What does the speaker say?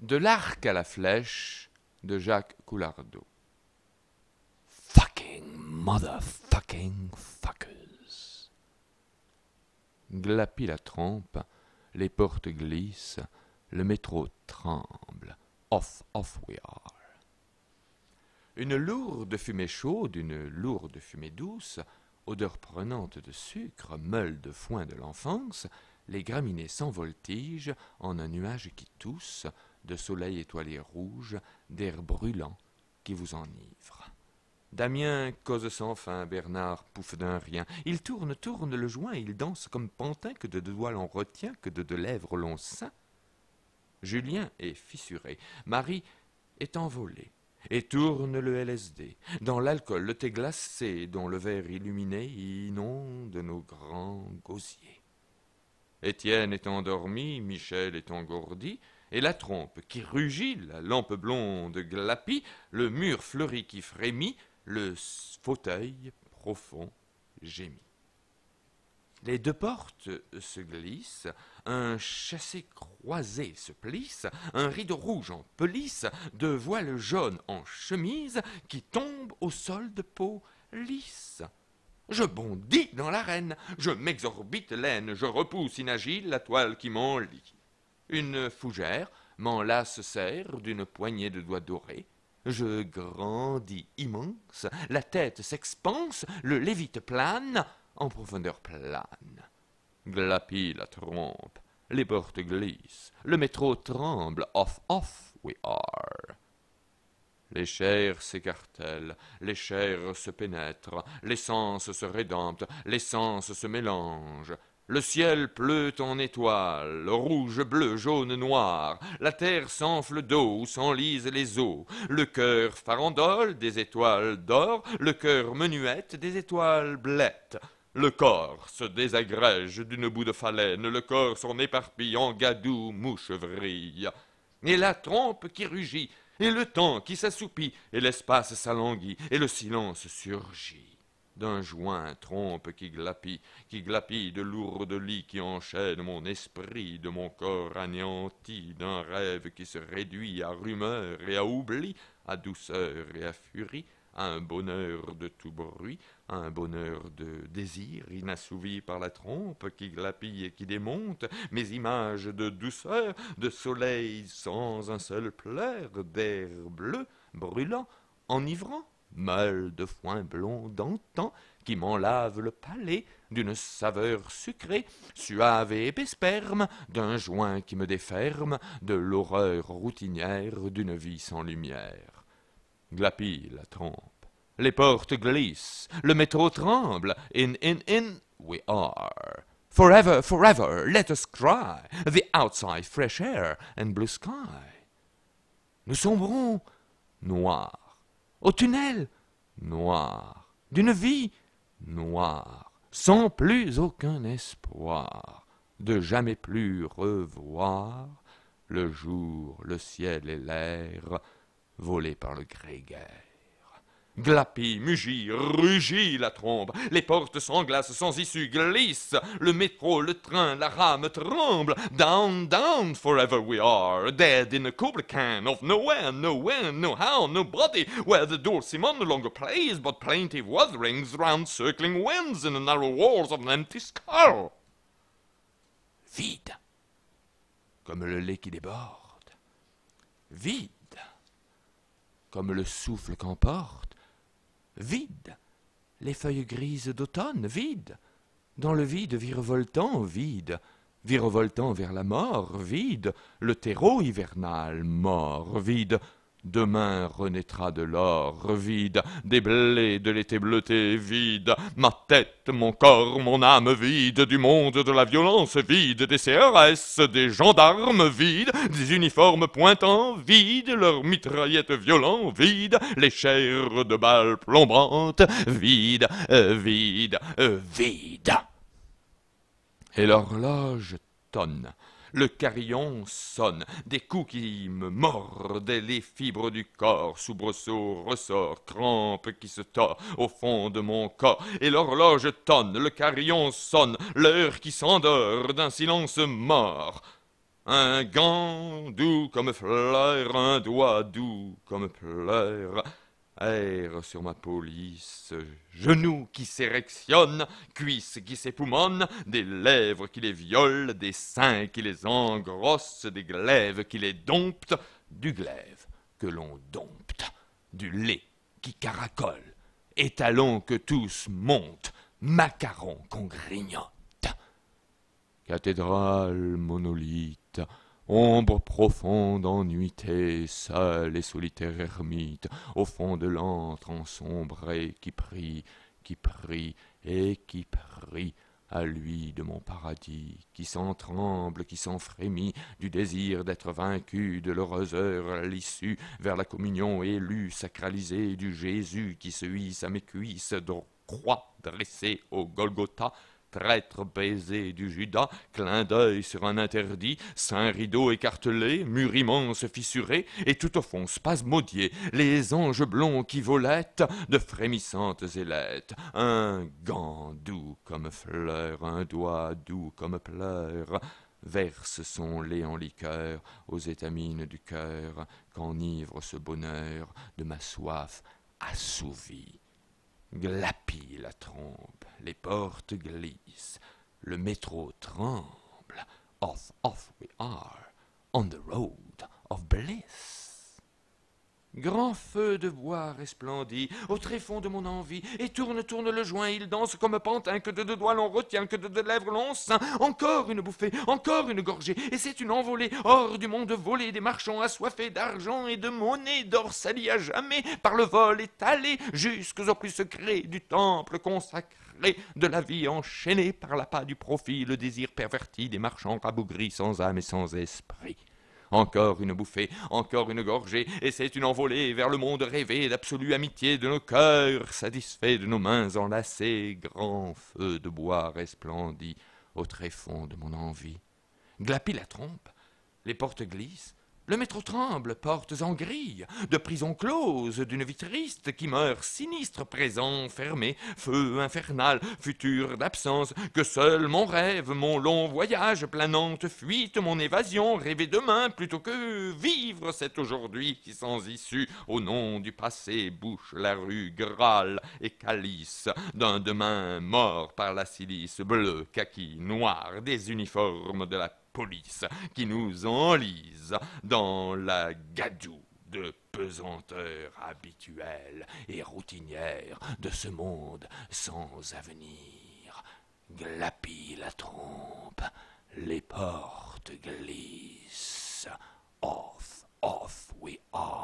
De l'arc à la flèche de Jacques Coulardeau. Fucking motherfucking fuckers. Glapit la trompe, les portes glissent, le métro tremble. Off, off we are. Une lourde fumée chaude, une lourde fumée douce, odeur prenante de sucre, meule de foin de l'enfance, les graminées s'envoltigent en un nuage qui tousse, de soleil étoilé rouge, d'air brûlant qui vous enivre. Damien cause sans fin, Bernard pouffe d'un rien. Il tourne, tourne le joint, il danse comme pantin, que de deux doigts l'on retient, que de deux lèvres l'on ceint. Julien est fissuré, Marie est envolée, et tourne le LSD. Dans l'alcool, le thé glacé, dont le verre illuminé inonde nos grands gosiers. Étienne est endormi, Michel est engourdi, et la trompe qui rugit, la lampe blonde glapit, le mur fleuri qui frémit, le fauteuil profond gémit. Les deux portes se glissent, un chassé croisé se plisse, un rideau rouge en pelisse, de voiles jaunes en chemise qui tombent au sol de peau lisse. Je bondis dans l'arène, je m'exorbite laine, je repousse inagile la toile qui m'enlit. Une fougère m'enlace serre d'une poignée de doigts dorés. Je grandis immense, la tête s'expanse, le lévite plane, en profondeur plane. Glapit la trompe, les portes glissent, le métro tremble, off, off we are. Les chairs s'écartèlent, les chairs se pénètrent, les sens se rédemptent, les sens se mélange. Le ciel pleut en étoiles, rouge, bleu, jaune, noir. La terre s'enfle d'eau où s'enlisent les eaux. Le cœur farandole des étoiles d'or, le cœur menuette des étoiles blettes. Le corps se désagrège d'une boue de phalène, le corps s'en éparpille en gadou, vrille, Et la trompe qui rugit, et le temps qui s'assoupit, et l'espace s'alanguit, et le silence surgit d'un joint trompe qui glapit, qui glapit de lourdes lits qui enchaînent mon esprit, de mon corps anéanti, d'un rêve qui se réduit à rumeur et à oubli, à douceur et à furie, à un bonheur de tout bruit, à un bonheur de désir inassouvi par la trompe qui glapit et qui démonte, mes images de douceur, de soleil sans un seul pleur, d'air bleu, brûlant, enivrant meule de foin blond d'antan, qui m'enlave le palais d'une saveur sucrée, suave et épaisperme, d'un joint qui me déferme de l'horreur routinière d'une vie sans lumière. Glapit la trompe, les portes glissent, le métro tremble, in, in, in, we are. Forever, forever, let us cry, the outside fresh air and blue sky. Nous sombrons, noirs au tunnel noir, d'une vie noire, sans plus aucun espoir de jamais plus revoir le jour, le ciel et l'air volés par le grégaire. Glapit, mugit, rugit la trombe, les portes s'englacent sans issue, glissent, le métro, le train, la rame tremble, down, down, forever we are, dead in a cubicle can of nowhere, no no how, nobody, where the simon no longer plays, but plaintive wutherings round circling winds in the narrow walls of an empty skull. Vide, comme le lait qui déborde, vide, comme le souffle qu'emporte vide. Les feuilles grises d'automne, vide. Dans le vide virevoltant, vide. Virevoltant vers la mort, vide. Le terreau hivernal, mort, vide. Demain renaîtra de l'or vide, des blés de l'été bleuté vide, ma tête, mon corps, mon âme vide, du monde de la violence vide, des CRS, des gendarmes vides, des uniformes pointants vides, leurs mitraillettes violents vides, les chairs de balles plombantes vides, vides, vides. Et l'horloge tonne le carillon sonne, des coups qui me mordent les fibres du corps, soubresaut, ressort, crampe qui se tord au fond de mon corps, et l'horloge tonne, le carillon sonne, l'heure qui s'endort d'un silence mort. Un gant doux comme fleur, un doigt doux comme pleur, Air sur ma police, genoux qui s'érectionnent, cuisses qui s'époumonnent, des lèvres qui les violent, des seins qui les engrossent, des glaives qui les domptent, du glaive que l'on dompte, du lait qui caracole, étalons que tous montent, macarons qu'on grignote. Cathédrale monolithe, Ombre profonde, ennuité, seul et solitaire ermite, au fond de l'antre ensombré, qui prie, qui prie et qui prie à lui de mon paradis, qui s'en tremble, qui s'en frémit, du désir d'être vaincu, de l'heureuse heure à l'issue, vers la communion élue, sacralisée du Jésus qui se hisse à mes cuisses, de croix dressée au Golgotha, Traître baiser du Judas, clin d'œil sur un interdit, saint rideau écartelé, mur immense fissuré, et tout au fond spasmodié, les anges blonds qui volettent de frémissantes ailettes, un gant doux comme fleur, un doigt doux comme pleur, verse son lait en liqueur aux étamines du cœur, qu'enivre ce bonheur de ma soif assouvie. Glapit la trompe, les portes glissent, le métro tremble. Off, off we are, on the road of bliss. Grand feu de bois resplendit au tréfonds de mon envie, et tourne, tourne le joint, il danse comme pantin, que de deux doigts l'on retient, que de deux lèvres l'on seint. Encore une bouffée, encore une gorgée, et c'est une envolée hors du monde volée des marchands assoiffés d'argent et de monnaie, d'or sali à jamais par le vol étalé jusqu'aux plus secrets du temple consacré de la vie enchaînée par l'appât du profit, le désir perverti des marchands rabougris sans âme et sans esprit. Encore une bouffée, encore une gorgée, et c'est une envolée vers le monde rêvé d'absolue amitié de nos cœurs satisfaits de nos mains enlacées, grand feu de bois resplendit au tréfonds de mon envie. Glapit la trompe, les portes glissent, le métro tremble, portes en grille, de prison close, d'une vie triste qui meurt sinistre, présent, fermé, feu infernal, futur d'absence, que seul mon rêve, mon long voyage, planante fuite, mon évasion, rêver demain plutôt que vivre cet aujourd'hui qui sans issue, au nom du passé, bouche la rue grâle et calice d'un demain mort par la silice bleue, kaki, noir, des uniformes de la police qui nous enlise dans la gadoue de pesanteur habituelle et routinière de ce monde sans avenir. Glapit la trompe, les portes glissent. Off, off we are.